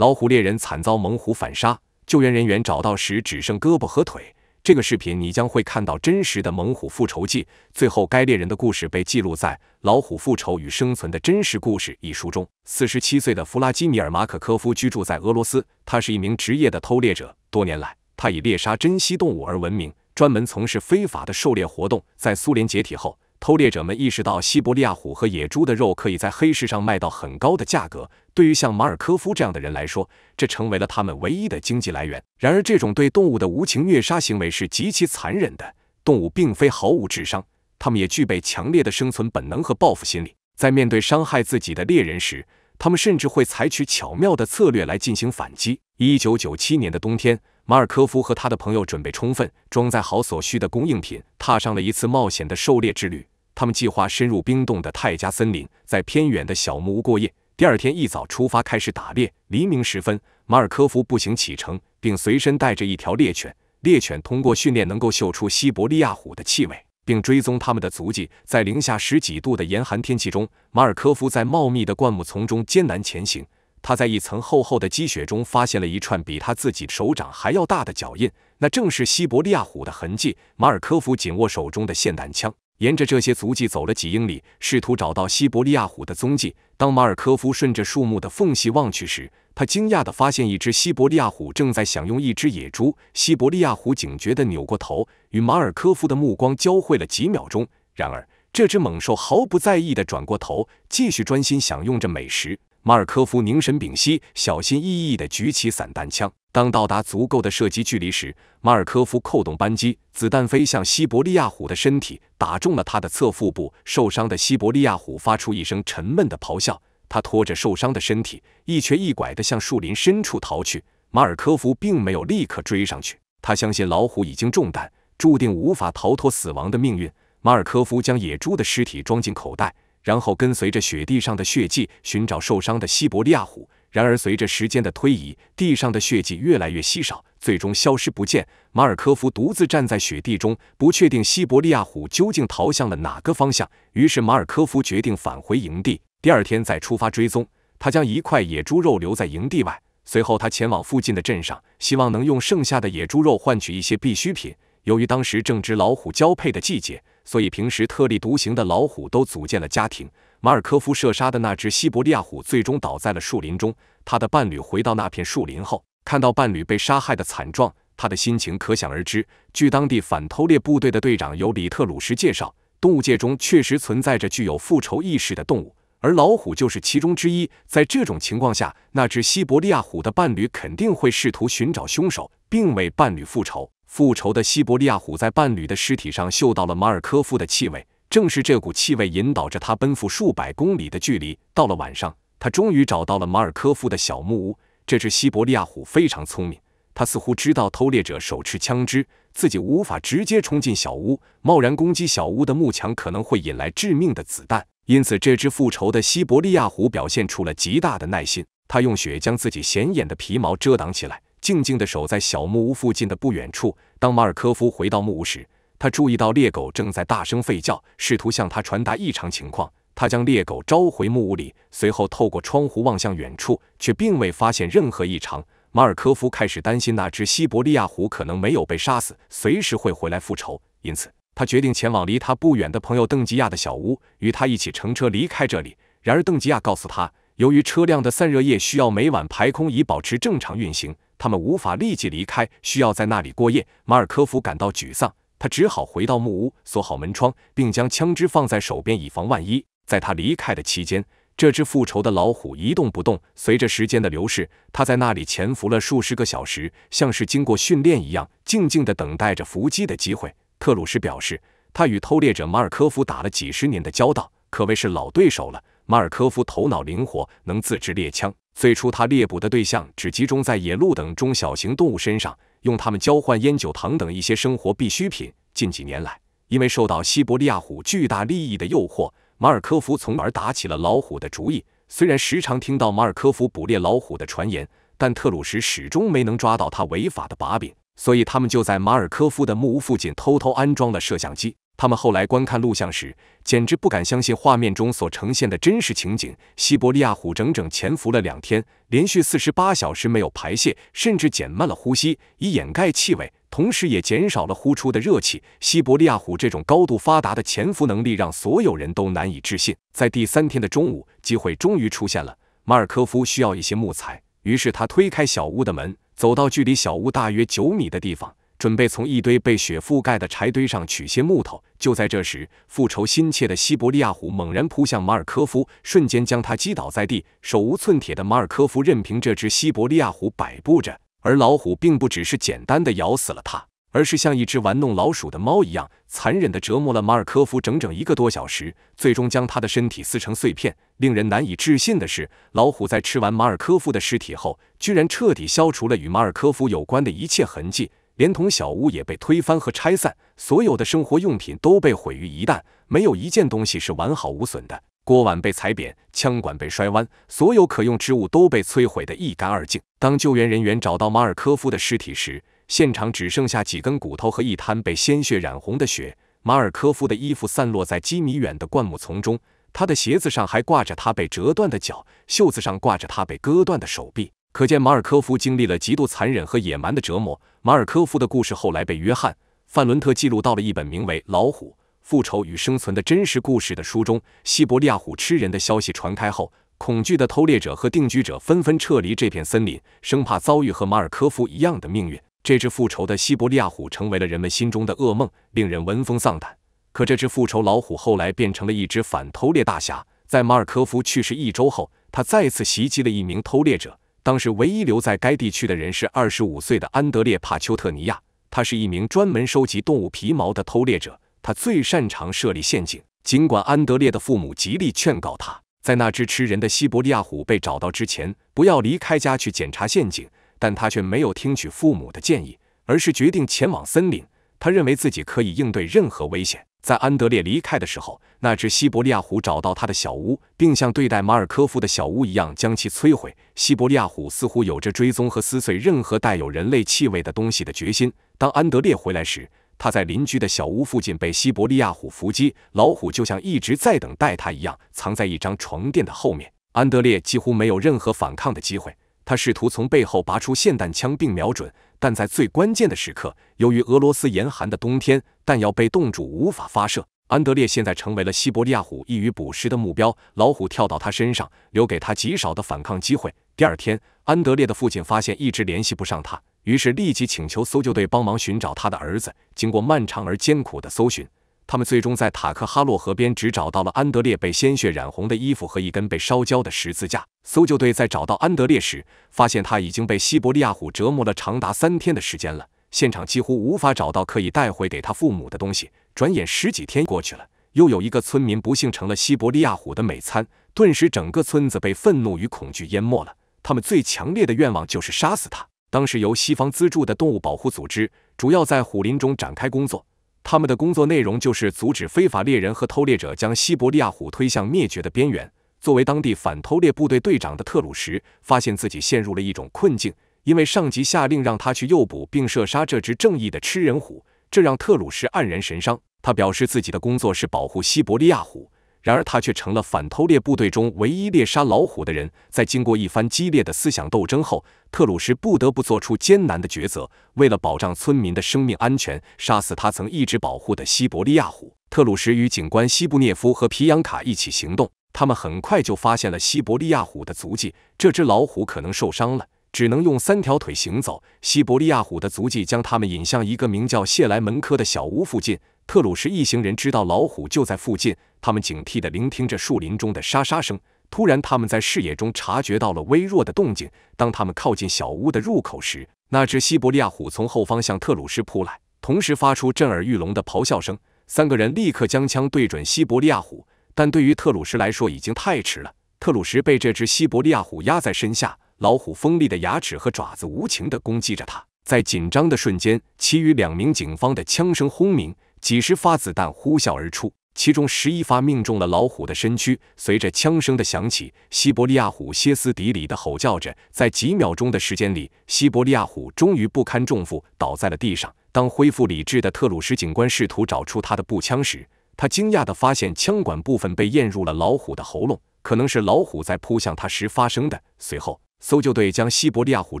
老虎猎人惨遭猛虎反杀，救援人员找到时只剩胳膊和腿。这个视频你将会看到真实的猛虎复仇记。最后，该猎人的故事被记录在《老虎复仇与生存的真实故事》一书中。四十七岁的弗拉基米尔·马可科夫居住在俄罗斯，他是一名职业的偷猎者。多年来，他以猎杀珍稀动物而闻名，专门从事非法的狩猎活动。在苏联解体后，偷猎者们意识到西伯利亚虎和野猪的肉可以在黑市上卖到很高的价格。对于像马尔科夫这样的人来说，这成为了他们唯一的经济来源。然而，这种对动物的无情虐杀行为是极其残忍的。动物并非毫无智商，他们也具备强烈的生存本能和报复心理。在面对伤害自己的猎人时，他们甚至会采取巧妙的策略来进行反击。一九九七年的冬天，马尔科夫和他的朋友准备充分，装载好所需的供应品，踏上了一次冒险的狩猎之旅。他们计划深入冰冻的泰加森林，在偏远的小木屋过夜。第二天一早出发，开始打猎。黎明时分，马尔科夫步行启程，并随身带着一条猎犬。猎犬通过训练能够嗅出西伯利亚虎的气味，并追踪他们的足迹。在零下十几度的严寒天气中，马尔科夫在茂密的灌木丛中艰难前行。他在一层厚厚的积雪中发现了一串比他自己手掌还要大的脚印，那正是西伯利亚虎的痕迹。马尔科夫紧握手中的霰弹枪。沿着这些足迹走了几英里，试图找到西伯利亚虎的踪迹。当马尔科夫顺着树木的缝隙望去时，他惊讶地发现一只西伯利亚虎正在享用一只野猪。西伯利亚虎警觉地扭过头，与马尔科夫的目光交汇了几秒钟。然而，这只猛兽毫不在意地转过头，继续专心享用着美食。马尔科夫凝神屏息，小心翼翼地举起散弹枪。当到达足够的射击距离时，马尔科夫扣动扳机，子弹飞向西伯利亚虎的身体，打中了他的侧腹部。受伤的西伯利亚虎发出一声沉闷的咆哮，他拖着受伤的身体，一瘸一拐地向树林深处逃去。马尔科夫并没有立刻追上去，他相信老虎已经中弹，注定无法逃脱死亡的命运。马尔科夫将野猪的尸体装进口袋，然后跟随着雪地上的血迹寻找受伤的西伯利亚虎。然而，随着时间的推移，地上的血迹越来越稀少，最终消失不见。马尔科夫独自站在雪地中，不确定西伯利亚虎究竟逃向了哪个方向。于是，马尔科夫决定返回营地，第二天再出发追踪。他将一块野猪肉留在营地外，随后他前往附近的镇上，希望能用剩下的野猪肉换取一些必需品。由于当时正值老虎交配的季节，所以平时特立独行的老虎都组建了家庭。马尔科夫射杀的那只西伯利亚虎最终倒在了树林中。他的伴侣回到那片树林后，看到伴侣被杀害的惨状，他的心情可想而知。据当地反偷猎部队的队长尤里特鲁什介绍，动物界中确实存在着具有复仇意识的动物，而老虎就是其中之一。在这种情况下，那只西伯利亚虎的伴侣肯定会试图寻找凶手，并为伴侣复仇。复仇的西伯利亚虎在伴侣的尸体上嗅到了马尔科夫的气味。正是这股气味引导着他奔赴数百公里的距离。到了晚上，他终于找到了马尔科夫的小木屋。这只西伯利亚虎非常聪明，他似乎知道偷猎者手持枪支，自己无法直接冲进小屋，贸然攻击小屋的木墙可能会引来致命的子弹。因此，这只复仇的西伯利亚虎表现出了极大的耐心。他用雪将自己显眼的皮毛遮挡起来，静静的守在小木屋附近的不远处。当马尔科夫回到木屋时，他注意到猎狗正在大声吠叫，试图向他传达异常情况。他将猎狗召回木屋里，随后透过窗户望向远处，却并未发现任何异常。马尔科夫开始担心那只西伯利亚虎可能没有被杀死，随时会回来复仇。因此，他决定前往离他不远的朋友邓吉亚的小屋，与他一起乘车离开这里。然而，邓吉亚告诉他，由于车辆的散热液需要每晚排空以保持正常运行，他们无法立即离开，需要在那里过夜。马尔科夫感到沮丧。他只好回到木屋，锁好门窗，并将枪支放在手边，以防万一。在他离开的期间，这只复仇的老虎一动不动。随着时间的流逝，他在那里潜伏了数十个小时，像是经过训练一样，静静地等待着伏击的机会。特鲁什表示，他与偷猎者马尔科夫打了几十年的交道，可谓是老对手了。马尔科夫头脑灵活，能自制猎枪。最初，他猎捕的对象只集中在野鹿等中小型动物身上。用它们交换烟酒糖等一些生活必需品。近几年来，因为受到西伯利亚虎巨大利益的诱惑，马尔科夫从而打起了老虎的主意。虽然时常听到马尔科夫捕猎老虎的传言，但特鲁什始终没能抓到他违法的把柄，所以他们就在马尔科夫的木屋附近偷偷安装了摄像机。他们后来观看录像时，简直不敢相信画面中所呈现的真实情景。西伯利亚虎整整潜伏了两天，连续四十八小时没有排泄，甚至减慢了呼吸以掩盖气味，同时也减少了呼出的热气。西伯利亚虎这种高度发达的潜伏能力让所有人都难以置信。在第三天的中午，机会终于出现了。马尔科夫需要一些木材，于是他推开小屋的门，走到距离小屋大约九米的地方。准备从一堆被雪覆盖的柴堆上取些木头。就在这时，复仇心切的西伯利亚虎猛然扑向马尔科夫，瞬间将他击倒在地。手无寸铁的马尔科夫任凭这只西伯利亚虎摆布着，而老虎并不只是简单的咬死了他，而是像一只玩弄老鼠的猫一样，残忍的折磨了马尔科夫整整一个多小时，最终将他的身体撕成碎片。令人难以置信的是，老虎在吃完马尔科夫的尸体后，居然彻底消除了与马尔科夫有关的一切痕迹。连同小屋也被推翻和拆散，所有的生活用品都被毁于一旦，没有一件东西是完好无损的。锅碗被踩扁，枪管被摔弯，所有可用之物都被摧毁得一干二净。当救援人员找到马尔科夫的尸体时，现场只剩下几根骨头和一滩被鲜血染红的血。马尔科夫的衣服散落在几米远的灌木丛中，他的鞋子上还挂着他被折断的脚，袖子上挂着他被割断的手臂。可见马尔科夫经历了极度残忍和野蛮的折磨。马尔科夫的故事后来被约翰·范伦特记录到了一本名为《老虎：复仇与生存》的真实故事的书中。西伯利亚虎吃人的消息传开后，恐惧的偷猎者和定居者纷纷撤离这片森林，生怕遭遇和马尔科夫一样的命运。这只复仇的西伯利亚虎成为了人们心中的噩梦，令人闻风丧胆。可这只复仇老虎后来变成了一只反偷猎大侠。在马尔科夫去世一周后，他再次袭击了一名偷猎者。当时唯一留在该地区的人是二十五岁的安德烈帕丘特尼亚，他是一名专门收集动物皮毛的偷猎者。他最擅长设立陷阱。尽管安德烈的父母极力劝告他在那只吃人的西伯利亚虎被找到之前不要离开家去检查陷阱，但他却没有听取父母的建议，而是决定前往森林。他认为自己可以应对任何危险。在安德烈离开的时候，那只西伯利亚虎找到他的小屋，并像对待马尔科夫的小屋一样将其摧毁。西伯利亚虎似乎有着追踪和撕碎任何带有人类气味的东西的决心。当安德烈回来时，他在邻居的小屋附近被西伯利亚虎伏击，老虎就像一直在等待他一样，藏在一张床垫的后面。安德烈几乎没有任何反抗的机会。他试图从背后拔出霰弹枪并瞄准，但在最关键的时刻，由于俄罗斯严寒的冬天，弹药被冻住，无法发射。安德烈现在成为了西伯利亚虎易于捕食的目标。老虎跳到他身上，留给他极少的反抗机会。第二天，安德烈的父亲发现一直联系不上他，于是立即请求搜救队帮忙寻找他的儿子。经过漫长而艰苦的搜寻。他们最终在塔克哈洛河边只找到了安德烈被鲜血染红的衣服和一根被烧焦的十字架。搜救队在找到安德烈时，发现他已经被西伯利亚虎折磨了长达三天的时间了。现场几乎无法找到可以带回给他父母的东西。转眼十几天过去了，又有一个村民不幸成了西伯利亚虎的美餐。顿时，整个村子被愤怒与恐惧淹没了。他们最强烈的愿望就是杀死他。当时由西方资助的动物保护组织主要在虎林中展开工作。他们的工作内容就是阻止非法猎人和偷猎者将西伯利亚虎推向灭绝的边缘。作为当地反偷猎部队队长的特鲁什，发现自己陷入了一种困境，因为上级下令让他去诱捕并射杀这只正义的吃人虎，这让特鲁什黯然神伤。他表示自己的工作是保护西伯利亚虎。然而，他却成了反偷猎部队中唯一猎杀老虎的人。在经过一番激烈的思想斗争后，特鲁什不得不做出艰难的抉择。为了保障村民的生命安全，杀死他曾一直保护的西伯利亚虎。特鲁什与警官西布涅夫和皮扬卡一起行动。他们很快就发现了西伯利亚虎的足迹。这只老虎可能受伤了，只能用三条腿行走。西伯利亚虎的足迹将他们引向一个名叫谢莱门科的小屋附近。特鲁什一行人知道老虎就在附近，他们警惕地聆听着树林中的沙沙声。突然，他们在视野中察觉到了微弱的动静。当他们靠近小屋的入口时，那只西伯利亚虎从后方向特鲁什扑来，同时发出震耳欲聋的咆哮声。三个人立刻将枪对准西伯利亚虎，但对于特鲁什来说已经太迟了。特鲁什被这只西伯利亚虎压在身下，老虎锋利的牙齿和爪子无情地攻击着他。在紧张的瞬间，其余两名警方的枪声轰鸣。几十发子弹呼啸而出，其中十一发命中了老虎的身躯。随着枪声的响起，西伯利亚虎歇斯底里地吼叫着。在几秒钟的时间里，西伯利亚虎终于不堪重负，倒在了地上。当恢复理智的特鲁什警官试图找出他的步枪时，他惊讶地发现枪管部分被咽入了老虎的喉咙，可能是老虎在扑向他时发生的。随后，搜救队将西伯利亚虎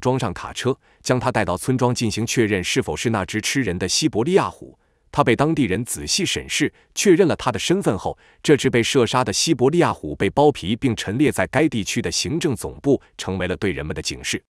装上卡车，将他带到村庄进行确认，是否是那只吃人的西伯利亚虎。他被当地人仔细审视，确认了他的身份后，这只被射杀的西伯利亚虎被剥皮并陈列在该地区的行政总部，成为了对人们的警示。